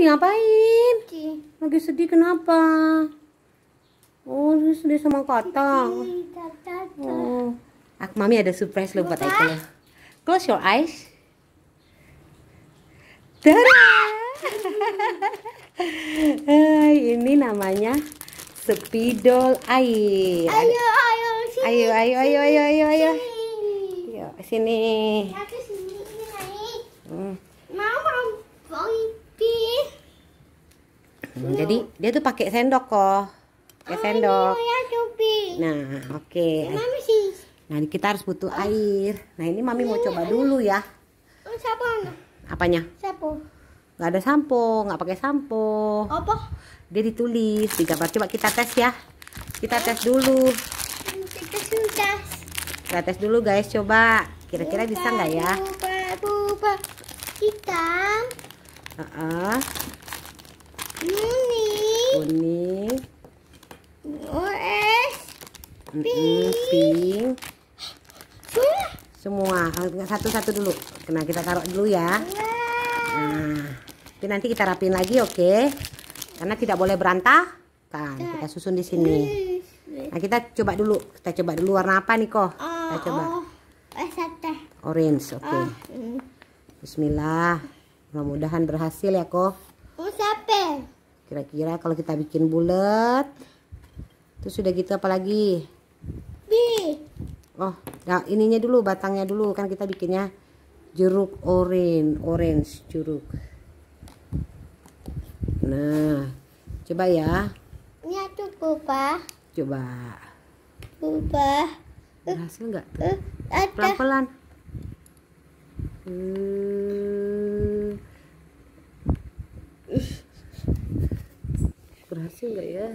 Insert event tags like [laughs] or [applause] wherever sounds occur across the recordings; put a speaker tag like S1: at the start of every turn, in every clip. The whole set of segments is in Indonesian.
S1: lagi ngapain? Lagi sedih kenapa? Oh, sedih sama kata. Oh. Aku mami ada surprise lo buat Aiko. Ya. Close your eyes. Tada! Ini namanya spidol air. Ayo, ayo, sini. Ayo, ayo, ayo, ayo, ayo, ayo. Sini. sini. Aku sini, ini naik. Hmm. Hmm, jadi dia tuh pakai sendok kok. Pakai sendok. Ya, nah, oke. Okay. Nah, kita harus butuh ah. air. Nah, ini Mami mau coba iya. dulu ya. Oh, Apanya? Sampo. Gak ada sampo, gak pakai sampo. Apa? Dia ditulis di gambar. Coba kita tes ya. Kita eh? tes dulu. Kita tes dulu guys, coba. Kira-kira bisa nggak ya? Kita. Uh -uh kuning orange pink semua eh, satu-satu dulu kena kita taruh dulu ya nah ini nanti kita rapin lagi oke okay? karena tidak boleh berantakan nah. kita susun di sini nah kita coba dulu kita coba dulu warna apa nih kok kita oh, coba oh. orange oke okay. Oh, hmm. Bismillah mudah-mudahan berhasil ya kok siapa? Kira-kira kalau kita bikin bulat, itu sudah gitu apalagi? lagi? Bi. Oh, nah ininya dulu, batangnya dulu kan kita bikinnya jeruk orange, orange jeruk. Nah, coba ya. Ini cukup, Pak. Coba. Coba. Berhasil nggak tuh? Eh, Pelan-pelan. Hmm. berhasil nggak ya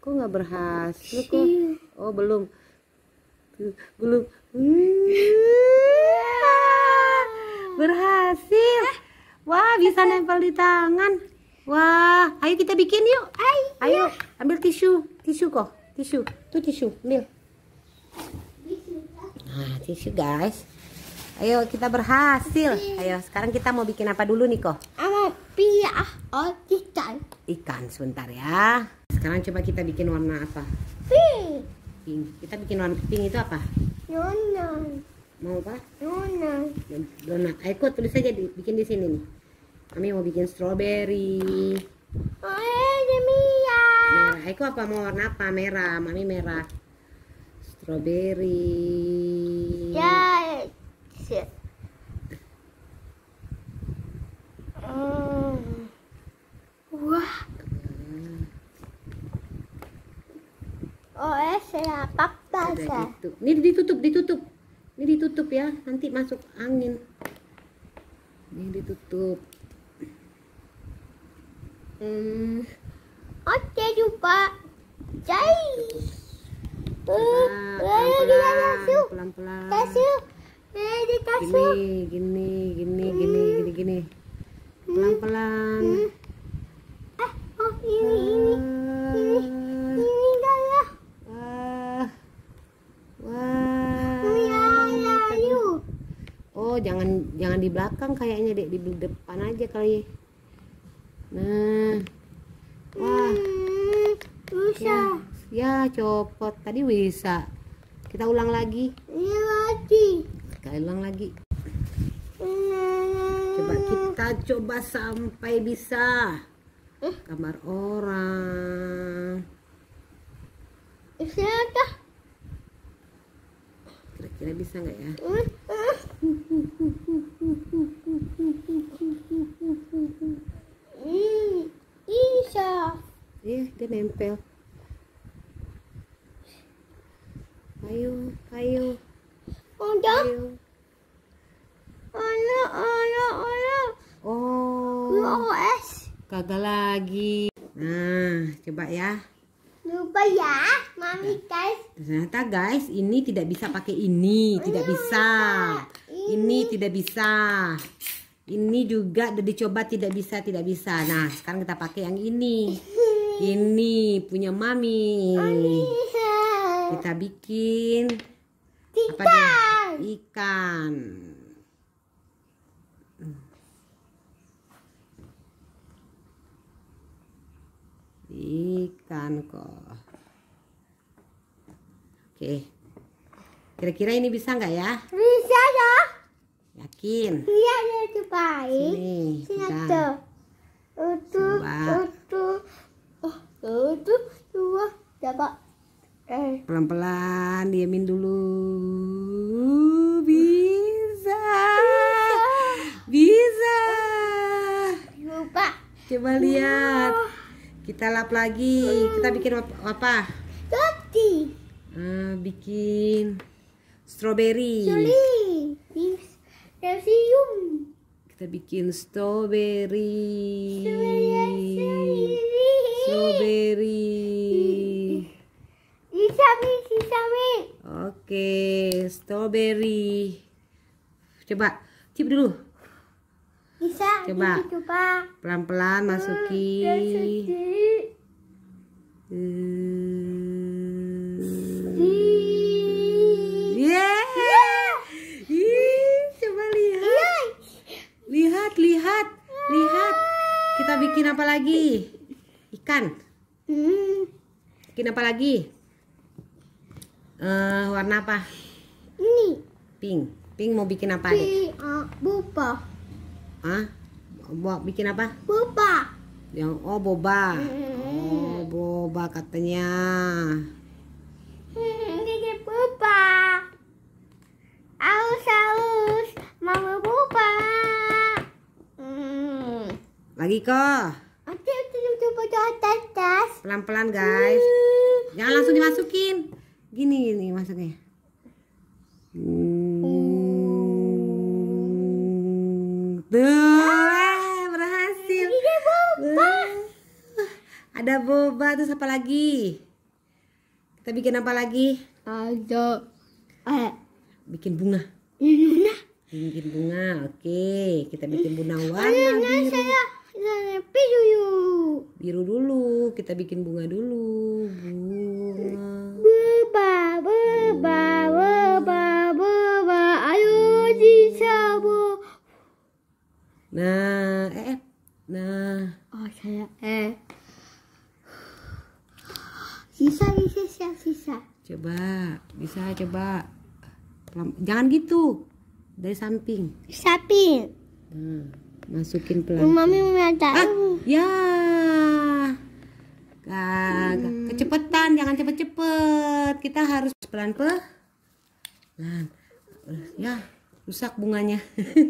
S1: kok nggak berhasil kok oh belum belum berhasil eh. wah bisa nempel di tangan wah ayo kita bikin yuk ayo ambil tisu tisu kok tisu tuh tisu ambil nah tisu guys ayo kita berhasil ayo sekarang kita mau bikin apa dulu nih kok Pia, oh ikan ikan sebentar ya sekarang coba kita bikin warna apa pink pink kita bikin warna pink itu apa donat mau apa donat donat Ayo tulis saja bikin di sini nih kami mau bikin strawberry oh ini Mia merah Ayo apa mau warna apa merah mami merah strawberry ya yeah. Oh. Wah. Oh, eh, siapa bahasa? Gitu. Ini ditutup, ditutup. Ini ditutup ya, nanti masuk angin. Ini ditutup. Hmm. Oke juga. Jai. Pelan-pelan, pelan Kasih. Eh, Ini, gini, gini, gini, gini, gini, gini pelan-pelan hmm. eh oh ini ini ini ini gaya eh, wah wah yuk. Ya, ya, oh jangan jangan di belakang kayaknya dek di depan aja kali nah wah hmm, bisa ya, ya copot tadi bisa kita ulang lagi ini lagi kita ulang lagi kita coba sampai bisa eh. kamar orang kira-kira bisa nggak ya eh, eh. Hmm, bisa iya dia nempel ayo ayo ayo Ono, ono, ono. Oh. os Kagak lagi. Nah, coba ya. Lupa ya, mami ya. guys. Ternyata guys, ini tidak bisa pakai ini, tidak bisa. Ini. tidak bisa. Ini juga udah dicoba tidak bisa, tidak bisa. Nah, sekarang kita pakai yang ini. [laughs] Ini punya mami. Kita bikin Apa Ikan. ikan kok oke kira-kira ini bisa nggak ya bisa ya yakin iya ya cobain sini pegang utuh oh, dua coba ya, eh pelan-pelan diamin dulu bisa bisa coba lihat kita lap lagi. Hmm. Kita bikin apa? Roti. uh, bikin strawberry. Strawberry. Kita bikin strawberry. Strawberry. Sisami, sisami. Oke, strawberry. Coba, cip dulu. Bisa. Coba. Pelan-pelan hmm, masuki. Iya. lihat. Lihat, lihat, Kita bikin apa lagi? Ikan. Hmm. Bikin apa lagi? Uh, warna apa? Ini. Pink. Pink mau bikin apa? Pink, uh, Hah? buat bikin apa? Boba. Yang oh boba. Mm-hmm. Oh boba katanya. ini mm-hmm, boba. Aus aus, mama boba. Mm-hmm. Lagi kok. Pelan-pelan guys. Jangan langsung dimasukin. Gini gini masuknya. Hmm. Wah, berhasil. Ini boba. Ada boba terus apa lagi? Kita bikin apa lagi? Ada eh bikin bunga. Bunga. Bikin bunga. Oke, kita bikin bunga warna biru. Nah, saya Biru dulu, kita bikin bunga dulu. Bunga. Boba, boba, boba, boba. Ayo disabu. Nah, eh, eh, nah. Oh, saya eh. Sisa, sisa, sisa, sisa. Coba, bisa coba. Jangan gitu. Dari samping. Samping. Nah, masukin pelan. Mami mau Ah, ya. Gak, hmm. kecepatan, jangan cepet-cepet. Kita harus pelan-pelan. Nah, ya rusak bunganya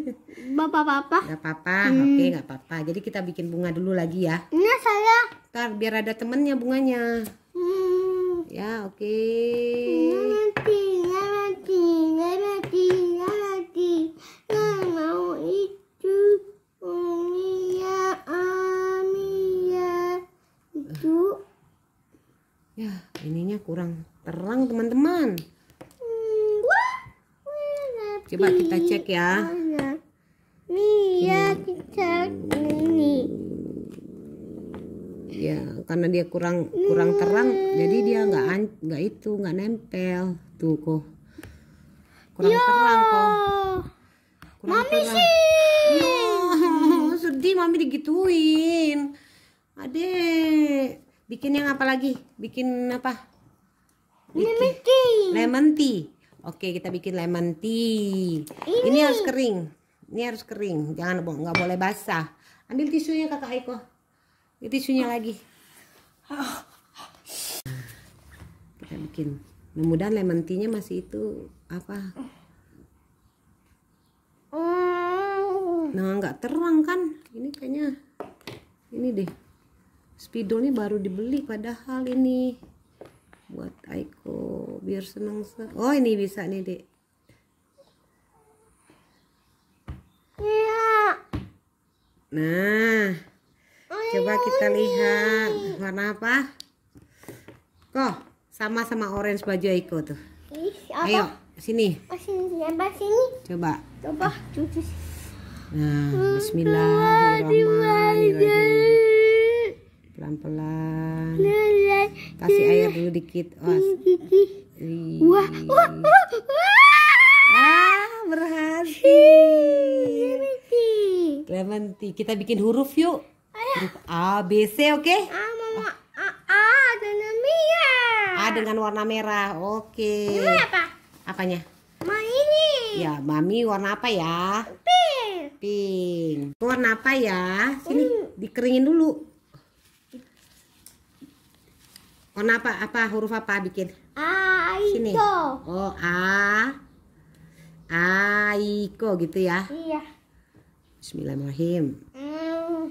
S1: [laughs] bapak bapak, apa nggak apa-apa hmm. oke okay, nggak apa-apa jadi kita bikin bunga dulu lagi ya ini iya, saya ntar biar ada temennya bunganya hmm. ya oke okay. nanti nanti nanti nanti nggak mau itu umia amia itu ya ininya kurang terang teman-teman Coba kita cek ya. Nih ya iya, kita ini. Ya, karena dia kurang kurang terang, jadi dia nggak nggak itu nggak nempel tuh kok. Kurang Yo. terang kok. Kurang mami terang. sih. Yo, [laughs] sedih mami digituin. Adek, bikin yang apa lagi? Bikin apa? Bikin. Lemon tea. Lemon tea. Oke, kita bikin lemon tea. Ini, ini harus kering. Ini harus kering. Jangan nggak boleh basah. Ambil tisunya Kakak Aiko. Ini tisunya lagi. Kita bikin. Mudah-mudahan lemon tea-nya masih itu apa? Nah, nggak terang kan? Ini kayaknya ini deh. Spidol ini baru dibeli padahal ini buat Aiko biar seneng se oh ini bisa nih dek iya nah coba kita lihat warna apa kok sama sama orange baju Aiko tuh apa? ayo oh, sini coba coba cuci nah hmm, Bismillah pelan-pelan kasih air dulu dikit wah, ah, berhasil Clementi kita bikin huruf yuk huruf A B C oke okay? A, dengan A dengan warna merah oke okay. apa apanya Ma ini ya mami warna apa ya pink pink warna apa ya sini dikeringin dulu warna apa apa huruf apa bikin a -iko. sini oh a aiko gitu ya iya Bismillahirrahmanirrahim mm.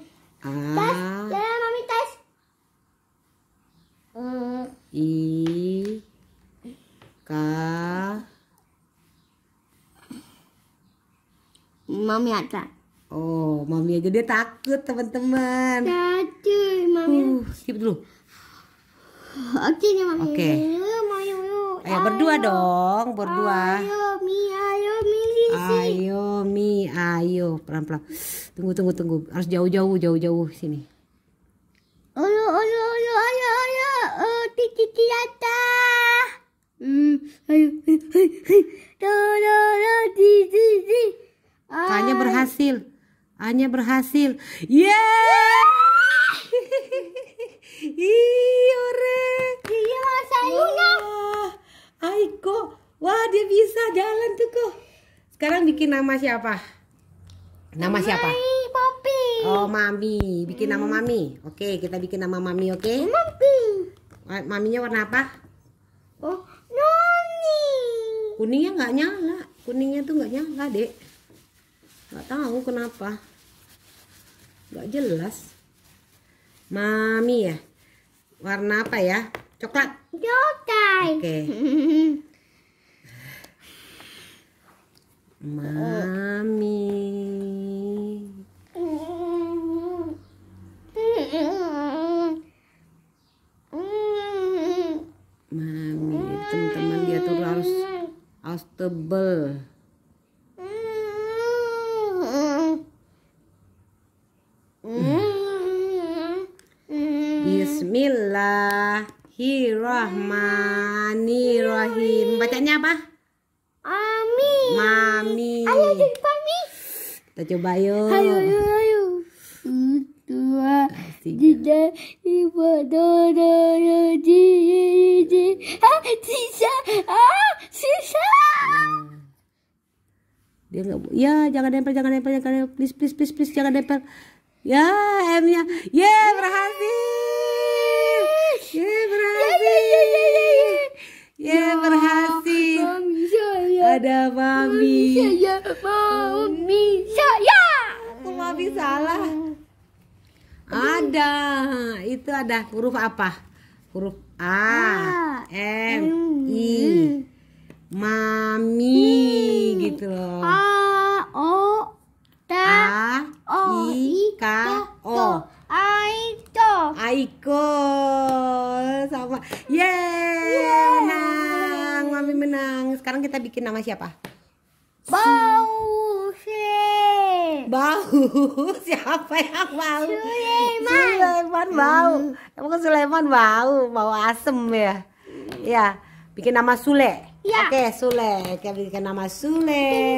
S1: a tes ya mami tes mm. i k mami aja oh mami aja dia takut teman-teman takut mami uh, skip dulu Oke, ya, Oke. Okay. Ayo ayo, ayo. Ya, berdua dong, berdua. Ayo Mi, ayo Mi, Sisi. Ayo Mi, ayo pelan-pelan. Tunggu, tunggu, tunggu. Harus jauh-jauh, jauh-jauh sini. Ayo, ayo, ayo, ayo, ayo. Oh, titi tiata. Hmm, ayo, ayo, ayo, titi, titi. Hanya berhasil. Hanya berhasil. Yeay! yeah! Ih, [laughs] Iya, iya sayunya. Aiko. Wah, dia bisa jalan tuh kok. Sekarang bikin nama siapa? Nama Mami, siapa? Poppy. Oh, Mami. Bikin hmm. nama Mami. Oke, kita bikin nama Mami, oke? Okay? Mami. Eh, Maminya warna apa? Oh, Noni. Kuningnya nggak nyala. Kuningnya tuh nggak nyala, Dek. Nggak tahu kenapa. Nggak jelas. Mami ya. Warna apa ya? Coklat. Coklat. Oke. Okay. [laughs] Mami. Mami, teman-teman dia tuh harus harus tebel. Bismillahirrahmanirrahim. Bacanya apa? Amin. Mami. Ayo coba mami. Kita coba yuk. Ayo ayo ayo. Dua, tiga, lima, dua, dua, sisa, ah, sisa. Ah, Dia nggak, ya jangan nempel, jangan nempel, jangan nempel, please, please, please, please, jangan nempel. Ya, M-nya, ya yeah, berhasil. Ye ya, berhasil. Mami Ada mami. Ya mami saya. Mami saya. Aku mami salah. Ada. Itu ada huruf apa? Huruf A, A M, M, I. Mami M. Hmm. gitu loh. A O T A I K Aiko sama yeay, yeah. menang mami menang sekarang kita bikin nama siapa bau bau [laughs] siapa yang bau Sulaiman Sulaiman bau hmm. emang Sulaiman bau bau asem ya ya bikin nama Sule ya. oke Sule kita bikin nama Sule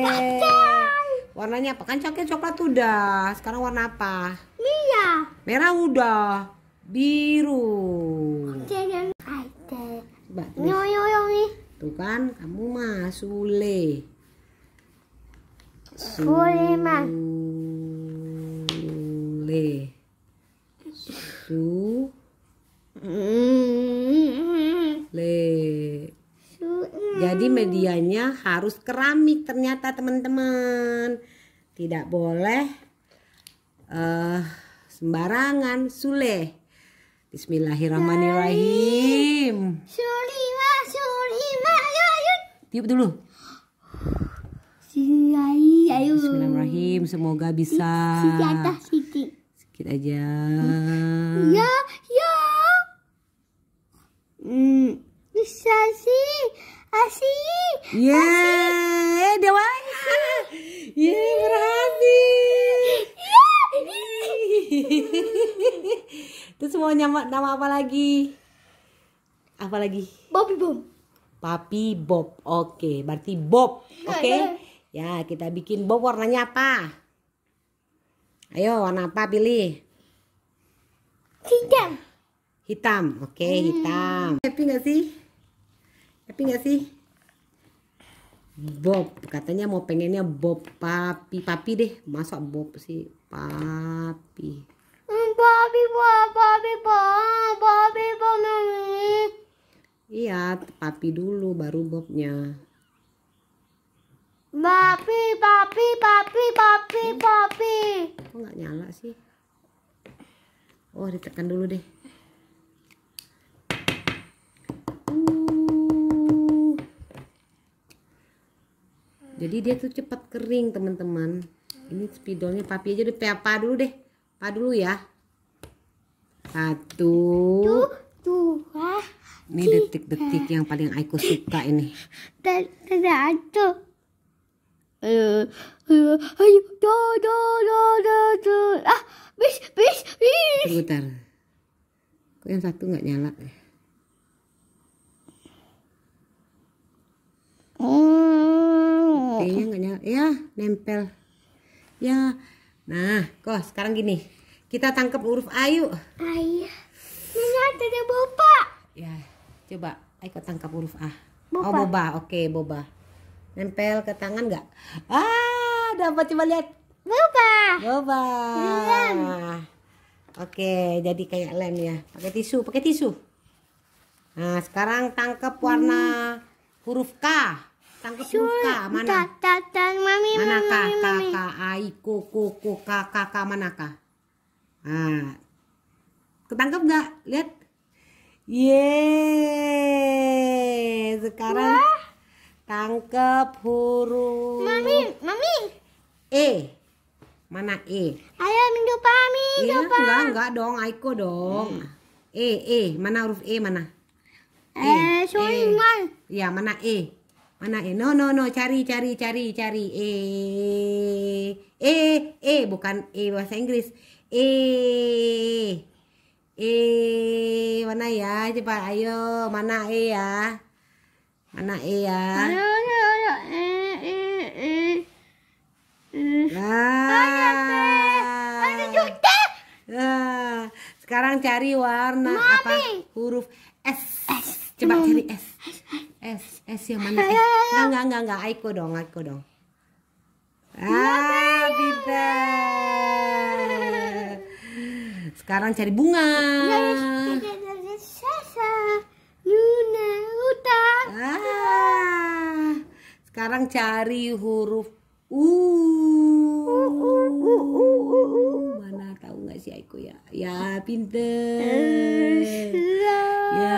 S1: warnanya apa kan coklat coklat udah sekarang warna apa merah iya. merah udah biru. Tuh kan, kamu mah Sule. mah Sule. sule Le. Mm-hmm. Jadi medianya harus keramik ternyata teman-teman. Tidak boleh uh, sembarangan Sule. Bismillahirrahmanirrahim. Surima, surima, ayo, ya, ya. Tiup dulu. ayo. Bismillahirrahmanirrahim. Semoga bisa. Sisi atas, Sedikit aja. Ya, ya. Hmm. Bisa sih. Yeah, Yeay, dewasa. [laughs] Yeay, berhasil. Yeah. Ya. [laughs] Terus mau nyama, nama apa lagi? Apa lagi? Bobby Bob. Papi Bob. Oke, berarti Bob. Ya, Oke. Okay? Ya. ya, kita bikin Bob warnanya apa? Ayo, warna apa pilih? Hitam. Hitam. Oke, okay, hmm. hitam. Happy enggak sih? Happy enggak sih? Bob katanya mau pengennya Bob papi papi deh masa Bob sih papi Babi babi babi babi babi Bob mami. Iya, tapi dulu baru Bobnya. Babi babi babi babi babi. Kok nggak nyala sih? Oh, ditekan dulu deh. Uh. Jadi dia tuh cepat kering teman-teman. Ini spidolnya papi aja deh, papa dulu deh. Pa dulu ya. Satu. Dua. Ini detik-detik yang paling aku suka ini. Satu. Eh, eh, ayo, do, do, do, do, do. Ah, bis, bis, bis. Bentar. Kok yang satu nggak nyala ya? Kayaknya nggak nyala. Ya, nempel. Ya. Nah, kok sekarang gini. Kita tangkap huruf A yuk. Ayah. Ini ada boba. Ya, coba Aiko tangkap huruf A. Oh, boba. Oh, boba. Oke, boba. Nempel ke tangan nggak? Ah, dapat coba lihat. Boba. Boba. Lem. Oke, jadi kayak lem ya. Pakai tisu, pakai tisu. Nah, sekarang tangkap warna hmm. huruf K. Tangkap huruf K. Mana? Tata, tata, mami, mana mami, K? K, K, Aiko, Koko, K, K, K, mana K? Nah, ketangkep nggak? Lihat. yes sekarang Wah. tangkep huruf. Mami, mami. E. Mana E? Ayo minggu pami, iya, e, enggak, enggak dong, Aiko dong. Hmm. E, E, mana huruf E mana? Eh, e, eh, Soiman. E. Ya, mana E? Mana E? No, no, no, cari, cari, cari, cari. E, E, E, bukan E bahasa Inggris. E. E mana ya? cepat ayo, mana E ya? Mana E ya? Ayo, ayo, ayo. E, E, E. Nah. Ayo, Nah. Sekarang cari warna Mami. apa? Huruf S. S. Coba cari hmm. S. S. S yang mana? S. Enggak, eh, enggak, enggak, enggak. Aiko dong, Aiko dong. Ah, iya, pintar. Sekarang cari bunga. Ah, sekarang cari huruf U. Mana tahu nggak si Aiko ya? Ya pinter. Ya.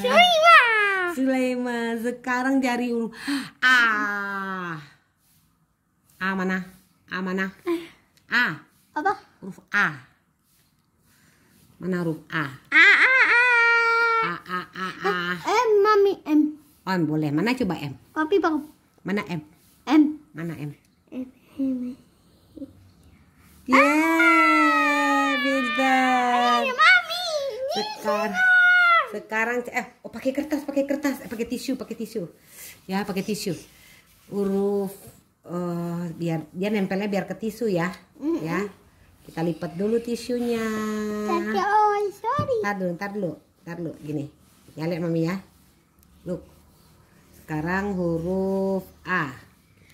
S1: Sulaiman. Sulaiman. Sekarang cari huruf A. A mana? A mana? A. Apa? huruf A. Mana huruf A? A A A. A A A A. Oh, M mami M. Oh, M boleh. Mana coba M? Papi bang. Mana M? M. Mana M? M. M. Yeah, pintar. Mami. Sekarang sekarang eh oh, pakai kertas, pakai kertas, eh, pakai tisu, pakai tisu. Ya, pakai tisu. Huruf uh, biar dia nempelnya biar ke tisu ya. Mm -hmm. Ya. Kita lipat dulu tisunya. Oh, sorry. Ntar dulu, ntar dulu, ntar dulu. Gini, lihat mami ya. Look, sekarang huruf A.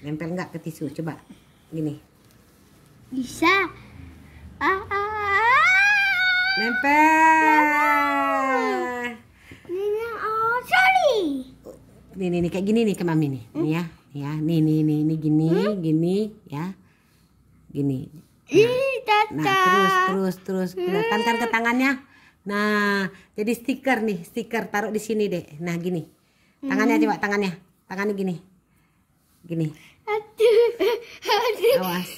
S1: Nempel nggak ke tisu? Coba, gini. Bisa. A, ah, A, ah, ah. Nempel. Ini, oh, sorry. Nih, nih, kayak gini nih ke mami nih, nih ya, ya, nih, nih, nih, nih gini, hmm? gini, ya, gini Nah. Ih, nah, nah, terus terus terus gerakan kan ke tangannya. Nah, jadi stiker nih, stiker taruh di sini deh. Nah, gini. Tangannya hmm. coba tangannya. Tangannya gini. Gini. Awas.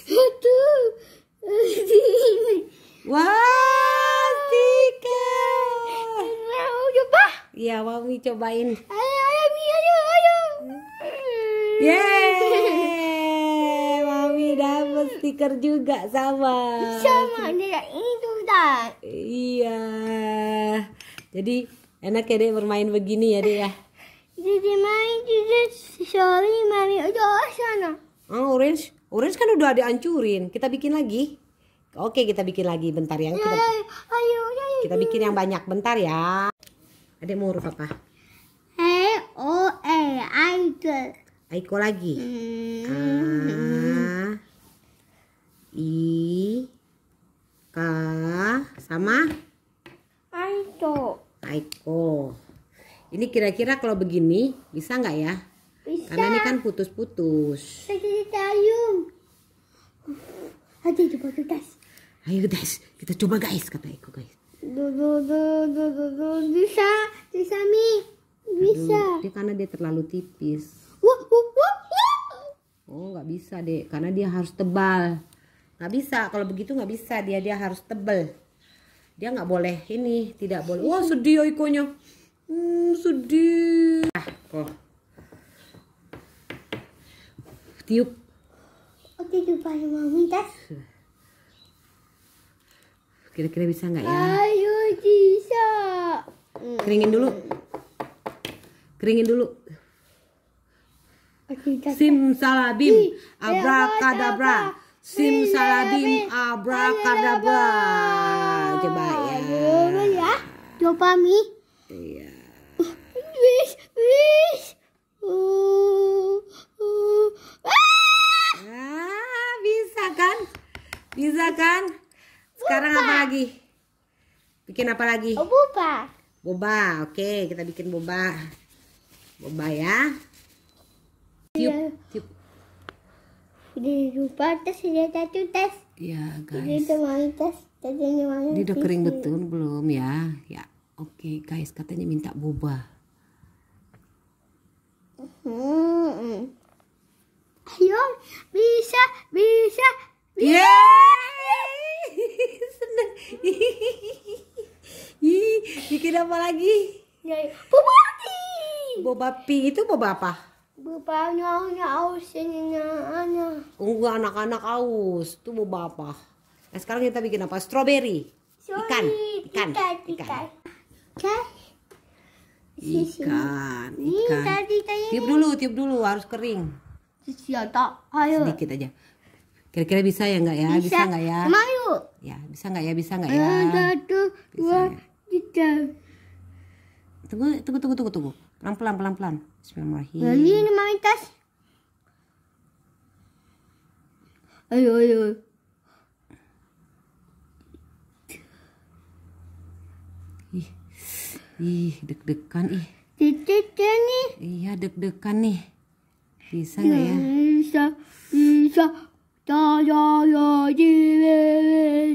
S1: Wah, stiker. Mau coba? Iya, mau cobain. Ayo, ayo, ayo, ayo.
S2: Yeay
S1: stiker juga sama. Sama dia itu dah. Iya. Jadi enak ya deh bermain begini ya deh ya. Jadi main jadi sorry mami udah sana. Oh, orange, orange kan udah dihancurin. Kita bikin lagi. Oke, kita bikin lagi bentar ya. Kita, ayo, ayo, ayo. kita bikin yang banyak bentar ya. Ada mau huruf apa? E O E Aiko. Aiko lagi. Hmm. Ah. I K sama Aiko. Aiko. Ini kira-kira kalau begini bisa nggak ya? Bisa. Karena ini kan putus-putus. Ayo coba guys. Ayo guys, kita coba guys kata Aiko guys. Do do do do do bisa bisa mi bisa. Aduh, dia karena dia terlalu tipis. Oh nggak bisa deh karena dia harus tebal nggak bisa kalau begitu nggak bisa dia dia harus tebel dia nggak boleh ini tidak boleh wah sedih ikonya hmm, sedih ah, oh. tiup oke jumpa mami tas kira-kira bisa nggak ya ayo bisa hmm. keringin dulu keringin dulu simsalabim abrakadabra Sim abrakadabra coba ya coba ya coba mi iya wish wish uh, uh. ah, bisa kan bisa kan sekarang apa lagi bikin apa lagi oh, boba boba oke kita bikin boba boba ya iya. tiup tiup di lupa tes sudah satu tes. Ya guys. di teman tes. Tadinya mami. Ini udah kering betul belum ya? Ya. Oke okay, guys katanya minta boba. Hmm. Ayo bisa bisa. bisa. Yeay! [laughs] Seneng. Ih, bikin apa lagi? Boba pi Boba pi itu boba apa? Bapaknya aus ini anak. Tunggu anak-anak aus, itu mau bapak. Nah sekarang kita bikin apa? Strawberry. Ikan, ikan, ikan. Ikan. Ikan, ikan. Tiup dulu, tiup dulu, harus kering. Ayo. Sedikit aja. Kira-kira bisa ya nggak ya? Bisa nggak ya? yuk. Ya, bisa nggak ya? Bisa nggak ya? Satu, dua, ya? tiga. Tunggu, tunggu, tunggu, tunggu, tunggu. Pelan-pelan, pelan-pelan. Bismillahirrahmanirrahim. Lali ini mami tas. Ayo ayo. Ih, ih deg-degan ih. Cici nih. Iya deg-degan nih. Bisa nggak ya? Bisa, bisa. Caya ya di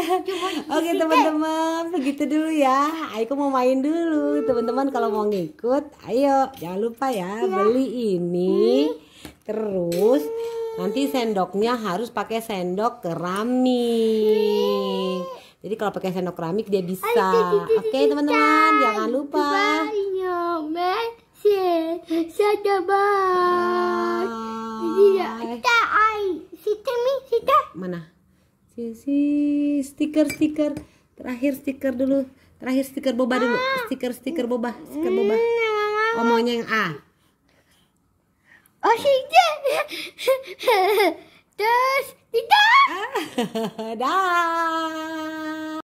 S1: [laughs] Oke teman-teman, begitu dulu ya. Aiko mau main dulu. Hmm. Teman-teman kalau mau ngikut, ayo jangan lupa ya, ya. beli ini. Hmm. Terus nanti sendoknya harus pakai sendok keramik. Hmm. Jadi kalau pakai sendok keramik dia bisa. Oke teman-teman, jangan lupa. Mana? si stiker stiker terakhir stiker dulu terakhir stiker boba dulu ah. stiker stiker boba stiker boba hmm, oh yang A oh tidak [laughs] terus tidak ah, [laughs] dah